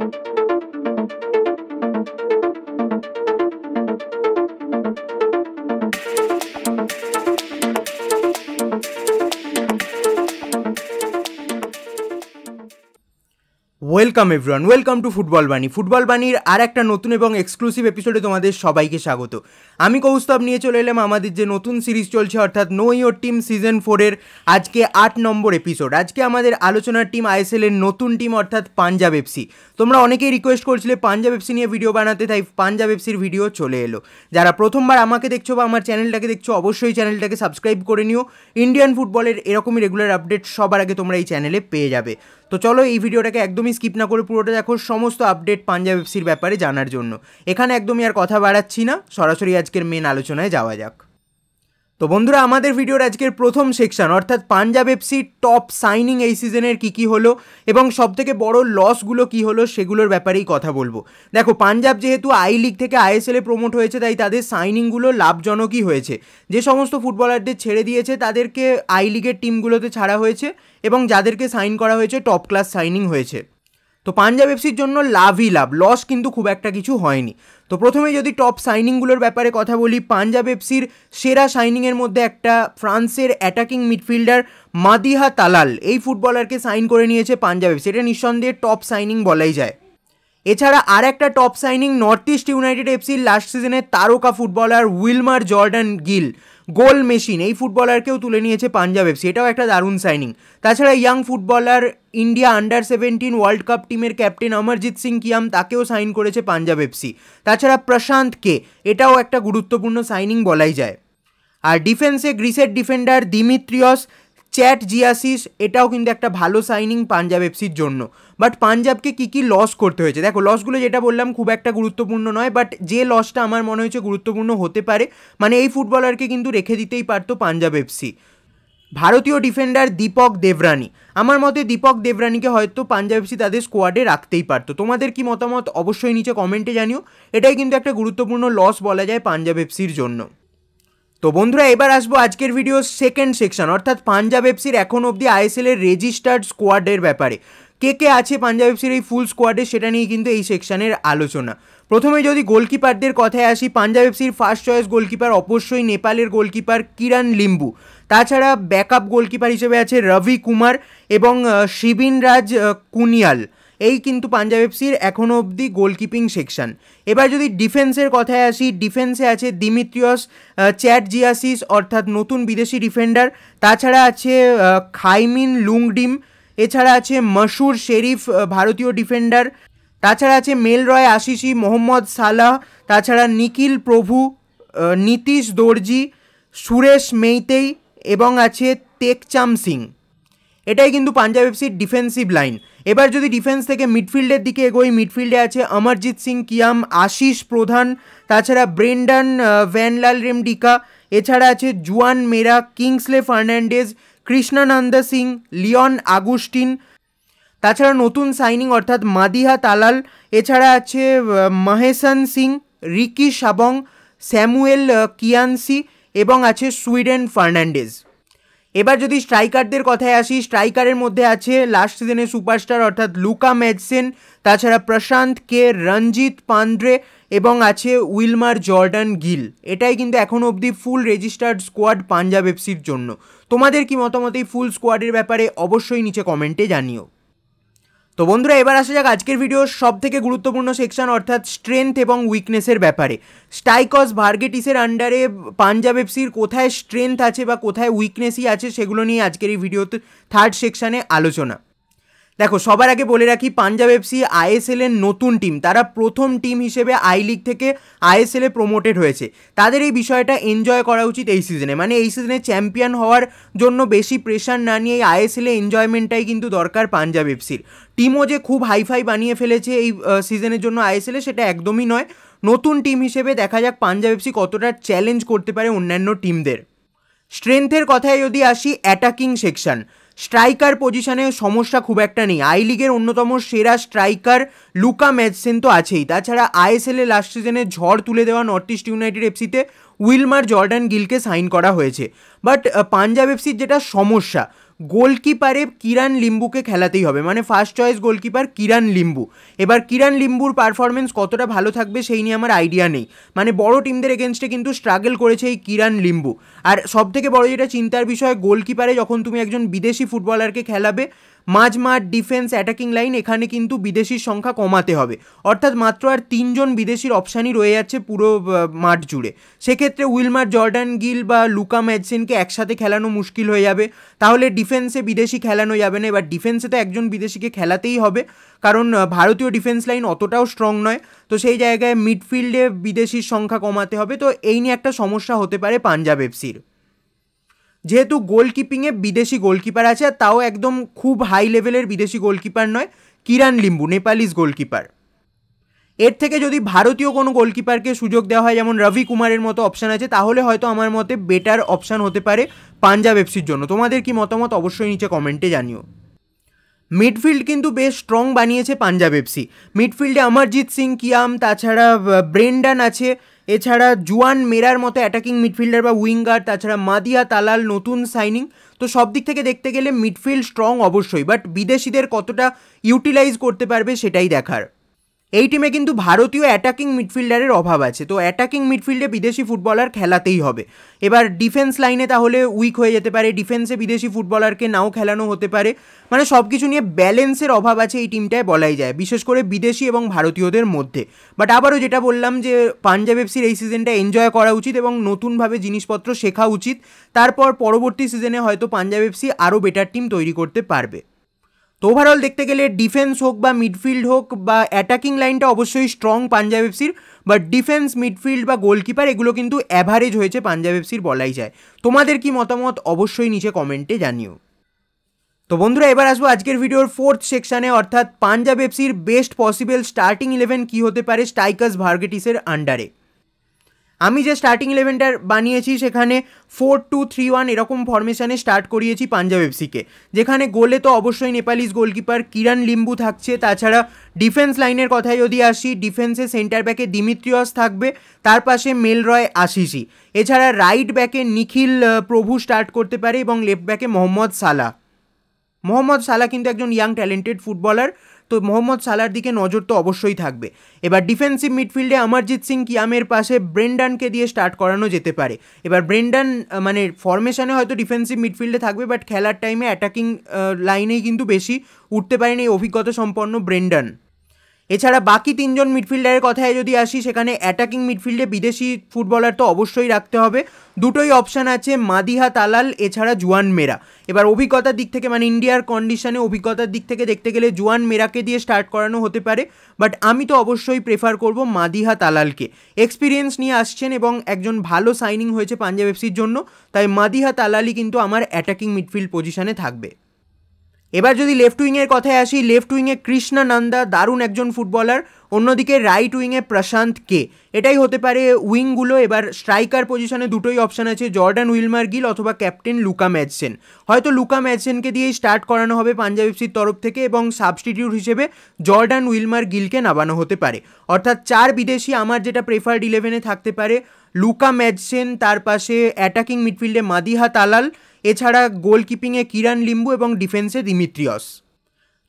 Thank you. Welcome everyone welcome to football Bani football বাণীর আর একটা নতুন এবং এক্সক্লুসিভ এপিসোডে তোমাদের সবাইকে স্বাগত আমি কৌস্তব নিয়ে চলে এলাম আমাদের যে নতুন সিরিজ চলছে অর্থাৎ নো ইয়োর টিম সিজন ফোরের আজকে আট নম্বর এপিসোড আজকে আমাদের আলোচনার টিম আইএসএলের নতুন টিম অর্থাৎ পাঞ্জাব এফসি তোমরা অনেকেই রিকোয়েস্ট করছিলে পাঞ্জাব এফসি নিয়ে ভিডিও বানাতে তাই পাঞ্জাব এফসির ভিডিও চলে এলো যারা প্রথমবার আমাকে দেখছো বা আমার চ্যানেলটাকে দেখছো অবশ্যই চ্যানেলটাকে সাবস্ক্রাইব করে নিও ইন্ডিয়ান ফুটবলের এরকমই রেগুলার আপডেট সবার আগে তোমরা এই চ্যানেলে পেয়ে যাবে তো চলো এই ভিডিওটাকে একদমই স্কিপ না করে পুরোটা দেখো সমস্ত আপডেট পাঞ্জাব এফসির ব্যাপারে জানার জন্য এখানে একদমই আর কথা বাড়াচ্ছি না সরাসরি আজকের মেন আলোচনায় যাওয়া যাক তো বন্ধুরা আমাদের ভিডিওর আজকের প্রথম সেকশন অর্থাৎ পাঞ্জাব এফসি টপ সাইনিং এই সিজনের কী কী হলো এবং সবথেকে বড় লসগুলো কী হলো সেগুলোর ব্যাপারেই কথা বলবো দেখো পাঞ্জাব যেহেতু আই লিগ থেকে আইএসএলে প্রমোট হয়েছে তাই তাদের সাইনিংগুলো লাভজনকই হয়েছে যে সমস্ত ফুটবলারদের ছেড়ে দিয়েছে তাদেরকে আই লিগের টিমগুলোতে ছাড়া হয়েছে এবং যাদেরকে সাইন করা হয়েছে টপ ক্লাস সাইনিং হয়েছে তো পাঞ্জাব এফসির জন্য লাভই লাভ লস কিন্তু খুব একটা কিছু হয়নি তো প্রথমে যদি টপ সাইনিংগুলোর ব্যাপারে কথা বলি পাঞ্জাব এফসির সেরা সাইনিংয়ের মধ্যে একটা ফ্রান্সের অ্যাটাকিং মিডফিল্ডার মাদিহা তালাল এই ফুটবলারকে সাইন করে নিয়েছে পাঞ্জাব এফসি এটা নিঃসন্দেহে টপ সাইনিং বলাই যায় এছাড়া আর একটা top signing North East United এফসির লাস্ট সিজনের তারকা footballer Wilmar Jordan Gil goal machine এই ফুটবলারকেও তুলে নিয়েছে পাঞ্জাব এফসি এটাও একটা দারুণ সাইনিং তাছাড়া young footballer India under seventeen World Cup টিমের ক্যাপ্টেন অমরজিৎ সিং কিয়াম তাকেও সাইন করেছে পাঞ্জাব এফসি তাছাড়া প্রশান্তকে এটাও একটা গুরুত্বপূর্ণ সাইনিং বলাই যায় আর ডিফেন্সে গ্রিসের ডিফেন্ডার দিমিত্রিয়স চ্যাট জিয়াসিস এটাও কিন্তু একটা ভালো সাইনিং পাঞ্জাব এফসির জন্য বাট পাঞ্জাবকে কী কী লস করতে হয়েছে দেখো লসগুলো যেটা বললাম খুব একটা গুরুত্বপূর্ণ নয় বাট যে লসটা আমার মনে হয়েছে গুরুত্বপূর্ণ হতে পারে মানে এই ফুটবলারকে কিন্তু রেখে দিতেই পারতো পাঞ্জাব এফসি ভারতীয় ডিফেন্ডার দীপক দেবরানি আমার মতে দীপক দেবরানিকে হয়তো পাঞ্জাব এফসি তাদের স্কোয়াডে রাখতেই পারতো তোমাদের কি মতামত অবশ্যই নিচে কমেন্টে জানিও এটাই কিন্তু একটা গুরুত্বপূর্ণ লস বলা যায় পাঞ্জাব এফসির জন্য তো বন্ধুরা এবার আসবো আজকের ভিডিও সেকেন্ড সেকশন অর্থাৎ পাঞ্জাব এফসির এখন অবধি আইএসএল এর রেজিস্টার্ড স্কোয়াডের ব্যাপারে কে কে আছে পাঞ্জাব এফসির এই ফুল স্কোয়াডে সেটা নিয়ে কিন্তু এই সেকশনের আলোচনা প্রথমে যদি গোলকিপারদের কথায় আসি পাঞ্জাব এফসির ফার্স্ট চয়েস গোলকিপার অবশ্যই নেপালের গোলকিপার কিরান লিম্বু তাছাড়া ব্যাকআপ গোলকিপার হিসেবে আছে রবি কুমার এবং শিবিন রাজ কুনিয়াল এই কিন্তু পাঞ্জাব এফসির এখনও অবধি গোলকিপিং সেকশন এবার যদি ডিফেন্সের কথায় আসি ডিফেন্সে আছে দিমিত্রিয়স চ্যাট জিয়াসিস অর্থাৎ নতুন বিদেশি ডিফেন্ডার তাছাড়া আছে খাইমিন লুংডিম এছাড়া আছে মশুর শেরিফ ভারতীয় ডিফেন্ডার তাছাড়া আছে মেল রয় আশিসি মোহাম্মদ সালাহ তাছাড়া নিখিল প্রভু নীতিশ দর্জি সুরেশ মেইতেই এবং আছে তেকচাম সিং এটাই কিন্তু পাঞ্জাব এফসির ডিফেন্সিভ লাইন এবার যদি ডিফেন্স থেকে মিডফিল্ডের দিকে এগোই মিডফিল্ডে আছে অমরজিৎ সিং কিয়াম আশিস প্রধান তাছাড়া ব্রেন্ডান ভ্যানলাল রেমডিকা এছাড়া আছে জুয়ান মেরা কিংসলে ফার্নান্ডেজ কৃষ্ণানন্দ সিং লিওন আগুস্টিন তাছাড়া নতুন সাইনিং অর্থাৎ মাদিহা তালাল এছাড়া আছে মহেশন সিং রিকি সাবং স্যামুয়েল কিয়ানসি এবং আছে সুইডেন ফার্নান্ডেজ এবার যদি স্ট্রাইকারদের কথায় আসি স্ট্রাইকারের মধ্যে আছে লাস্ট সিজনের সুপারস্টার অর্থাৎ লুকা ম্যাডসেন তাছাড়া প্রশান্ত কে রঞ্জিত পান্ড্রে এবং আছে উইলমার জর্ডান গিল এটাই কিন্তু এখনও অবধি ফুল রেজিস্টার্ড স্কোয়াড পাঞ্জাব এফসির জন্য তোমাদের কি মতামত এই ফুল স্কোয়াডের ব্যাপারে অবশ্যই নিচে কমেন্টে জানিও তো বন্ধুরা এবার আসা যাক আজকের ভিডিও সব থেকে গুরুত্বপূর্ণ সেকশন অর্থাৎ স্ট্রেংথ এবং উইকনেসের ব্যাপারে স্টাইকস ভার্গেটিসের আন্ডারে পাঞ্জাব এফসির কোথায় স্ট্রেংথ আছে বা কোথায় উইকনেসই আছে সেগুলো নিয়ে আজকের এই ভিডিওতে থার্ড সেকশানে আলোচনা দেখো সবার আগে বলে রাখি পাঞ্জাব এফসি আইএসএল এর নতুন টিম তারা প্রথম টিম হিসেবে আই লিগ থেকে আইএসএল এ প্রমোটেড হয়েছে তাদের এই বিষয়টা এনজয় করা উচিত এই সিজনে মানে এই সিজনে চ্যাম্পিয়ন হওয়ার জন্য বেশি প্রেশার না নিয়ে এই আইএসএল এ এনজয়মেন্টটাই কিন্তু দরকার পাঞ্জাব এফসির টিমও যে খুব হাইফাই বানিয়ে ফেলেছে এই সিজনের জন্য আইএসএল এ সেটা একদমই নয় নতুন টিম হিসেবে দেখা যাক পাঞ্জাব এফসি কতটা চ্যালেঞ্জ করতে পারে অন্যান্য টিমদের স্ট্রেংথের কথায় যদি আসি অ্যাটাকিং সেকশন স্ট্রাইকার পজিশনে সমস্যা খুব একটা নেই আই লিগের অন্যতম সেরা স্ট্রাইকার লুকা ম্যাচসেন তো আছেই তাছাড়া আইএসএলে লাস্ট সিজনে ঝড় তুলে দেওয়া নর্থ ইস্ট ইউনাইটেড এফসিতে উইলমার জর্ডান গিলকে সাইন করা হয়েছে বাট পাঞ্জাব এফসির যেটা সমস্যা গোলকিপারে কিরান লিম্বুকে খেলাতেই হবে মানে first choice goalkeeper Kiran Limbu এবার কিরান লিম্বুর পারফরমেন্স কতটা ভালো থাকবে সেই নিয়ে আমার আইডিয়া নেই মানে বড় টিমদের এগেনস্টে কিন্তু স্ট্রাগল করেছে এই কিরান লিম্বু আর সবথেকে বড় যেটা চিন্তার বিষয় গোলকিপারে যখন তুমি একজন বিদেশি ফুটবলারকে খেলাবে মাঝমাঠ ডিফেন্স অ্যাটাকিং লাইন এখানে কিন্তু বিদেশির সংখ্যা কমাতে হবে অর্থাৎ মাত্র আর তিনজন বিদেশির অপশানই রয়ে যাচ্ছে পুরো মাঠ জুড়ে সেক্ষেত্রে উইলমার জর্ডান গিল বা লুকা ম্যাডসেনকে একসাথে খেলানো মুশকিল হয়ে যাবে তাহলে ডিফেন্সে বিদেশি খেলানো যাবে না এবার ডিফেন্সে তো একজন বিদেশিকে খেলাতেই হবে কারণ ভারতীয় ডিফেন্স লাইন অতটাও স্ট্রং নয় তো সেই জায়গায় মিডফিল্ডে বিদেশির সংখ্যা কমাতে হবে তো এই নিয়ে একটা সমস্যা হতে পারে পাঞ্জাব এফসির যেহেতু গোলকিপিংয়ে বিদেশি গোলকিপার আছে তাও একদম খুব হাই লেভেলের বিদেশি গোলকিপার নয় কিরান লিম্বু নেপালিস গোলকিপার এর থেকে যদি ভারতীয় কোনো গোলকিপারকে সুযোগ দেওয়া হয় যেমন রবি কুমারের মতো অপশান আছে তাহলে হয়তো আমার মতে বেটার অপশান হতে পারে পাঞ্জাব এফসির জন্য তোমাদের কি মতামত অবশ্যই নিচে কমেন্টে জানিও মিডফিল্ড কিন্তু বেশ স্ট্রং বানিয়েছে পাঞ্জাব এফসি মিডফিল্ডে অমরজিৎ সিং কিয়াম তাছাড়া ব্রেন্ডান আছে এছাড়া জুয়ান মেরার মতো অ্যাটাকিং মিডফিল্ডার বা উইঙ্গার তাছাড়া মাদিয়া তালাল নতুন সাইনিং তো সব দিক থেকে দেখতে গেলে মিডফিল্ড স্ট্রং অবশ্যই বাট বিদেশিদের কতটা ইউটিলাইজ করতে পারবে সেটাই দেখার এই টিমে কিন্তু ভারতীয় অ্যাটাকিং মিডফিল্ডারের অভাব আছে তো অ্যাটাকিং মিডফিল্ডে বিদেশি ফুটবলার খেলাতেই হবে এবার ডিফেন্স লাইনে তাহলে উইক হয়ে যেতে পারে ডিফেন্সে বিদেশি ফুটবলারকে নাও খেলানো হতে পারে মানে সব কিছু নিয়ে ব্যালেন্সের অভাব আছে এই টিমটায় বলাই যায় বিশেষ করে বিদেশি এবং ভারতীয়দের মধ্যে বাট আবারও যেটা বললাম যে পাঞ্জাব এফসির এই সিজনটা এনজয় করা উচিত এবং নতুনভাবে জিনিসপত্র শেখা উচিত তারপর পরবর্তী সিজনে হয়তো পাঞ্জাব এফসি আরও বেটার টিম তৈরি করতে পারবে তো ওভারঅল দেখতে গেলে ডিফেন্স হোক বা মিডফিল্ড হোক বা অ্যাটাকিং লাইনটা অবশ্যই স্ট্রং পাঞ্জাব এফসির বাট ডিফেন্স মিডফিল্ড বা গোলকিপার এগুলো কিন্তু অ্যাভারেজ হয়েছে পাঞ্জাব এফসির বলাই যায় তোমাদের কি মতামত অবশ্যই নিচে কমেন্টে জানিও তো বন্ধুরা এবার আসবো আজকের ভিডিওর ফোর্থ সেকশানে অর্থাৎ পাঞ্জাব এফসির বেস্ট পসিবল স্টার্টিং ইলেভেন কী হতে পারে স্ট্রাইকার্স ভার্গেটিসের আন্ডারে আমি যে স্টার্টিং ইলেভেনটার বানিয়েছি সেখানে ফোর টু থ্রি ওয়ান এরকম ফরমেশানে স্টার্ট করিয়েছি পাঞ্জাব এফসিকে যেখানে গোলে তো অবশ্যই নেপালিস গোলকিপার কিরান লিম্বু থাকছে তাছাড়া ডিফেন্স লাইনের কথা যদি আসি ডিফেন্সে সেন্টার ব্যাকে দিমিত্রিয়স থাকবে তার পাশে মেল রয় আশিসি এছাড়া রাইট ব্যাকে নিখিল প্রভু স্টার্ট করতে পারে এবং লেফট ব্যাকে মোহাম্মদ সালা মোহাম্মদ সালা কিন্তু একজন ইয়াং ট্যালেন্টেড ফুটবলার তো মোহাম্মদ সালার দিকে নজর তো অবশ্যই থাকবে এবার ডিফেন্সিভ মিডফিল্ডে অমরজিৎ সিং কিয়ামের পাশে ব্রেন্ডানকে দিয়ে স্টার্ট করানো যেতে পারে এবার ব্রেন্ডান মানে ফরমেশনে হয়তো ডিফেন্সিভ মিডফিল্ডে থাকবে বাট খেলার টাইমে অ্যাটাকিং লাইনেই কিন্তু বেশি উঠতে পারেন এই অভিজ্ঞতা সম্পন্ন ব্রেন্ডান এছাড়া বাকি তিনজন মিডফিল্ডারের কথায় যদি আসি সেখানে অ্যাটাকিং মিডফিল্ডে বিদেশি ফুটবলার তো অবশ্যই রাখতে হবে দুটোই অপশান আছে মাদিহা তালাল এছাড়া জুয়ান মেরা এবার অভিজ্ঞতার দিক থেকে মানে ইন্ডিয়ার কন্ডিশনে অভিজ্ঞতার দিক থেকে দেখতে গেলে জুয়ান মেরাকে দিয়ে স্টার্ট করানো হতে পারে বাট আমি তো অবশ্যই প্রেফার করব মাদিহা তালালকে এক্সপিরিয়েন্স নিয়ে আসছেন এবং একজন ভালো সাইনিং হয়েছে পাঞ্জাব এফসির জন্য তাই মাদিহা তালালই কিন্তু আমার অ্যাটাকিং মিডফিল্ড পজিশনে থাকবে এবার যদি লেফট উইংয়ের কথায় আসি লেফট উইংয়ে কৃষ্ণা নন্দা দারুণ একজন ফুটবলার অন্যদিকে রাইট উইংয়ে প্রশান্ত কে এটাই হতে পারে উইংগুলো এবার স্ট্রাইকার পজিশনে দুটোই অপশান আছে জর্ডান উইলমার গিল অথবা ক্যাপ্টেন লুকা ম্যাচসেন হয়তো লুকা ম্যাচসেনকে দিয়েই স্টার্ট করানো হবে পাঞ্জাব এফসির তরফ থেকে এবং সাবস্টিটিউট হিসেবে জর্ডান উইলমার গিলকে নামানো হতে পারে অর্থাৎ চার বিদেশি আমার যেটা প্রেফার্ড ইলেভেনে থাকতে পারে লুকা ম্যাডসেন তার পাশে অ্যাটাকিং মিডফিল্ডে মাদিহা তালাল এছাড়া গোলকিপিংয়ে কিরান লিম্বু এবং ডিফেন্সে দিমিত্রিয়স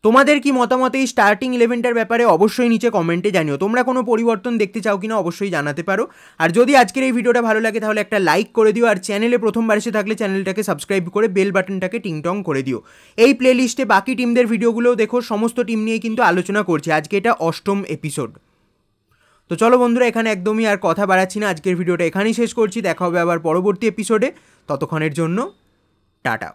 তোমাদের কি মতামত এই স্টার্টিং ইলেভেনটার ব্যাপারে অবশ্যই নিচে কমেন্টে জানিও তোমরা কোনো পরিবর্তন দেখতে চাও কিনা অবশ্যই জানাতে পারো আর যদি আজকের এই ভিডিওটা ভালো লাগে তাহলে একটা লাইক করে দিও আর চ্যানেলে প্রথমবার এসে থাকলে চ্যানেলটাকে সাবস্ক্রাইব করে বেল বাটনটাকে টিংটং করে দিও এই প্লেলিস্টে বাকি টিমদের ভিডিওগুলোও দেখো সমস্ত টিম নিয়ে কিন্তু আলোচনা করছি আজকে এটা অষ্টম এপিসোড তো চলো বন্ধুরা এখানে একদমই আর কথা বাড়াচ্ছি না আজকের ভিডিওটা এখানেই শেষ করছি দেখা হবে আবার পরবর্তী এপিসোডে ততক্ষণের জন্য টাটা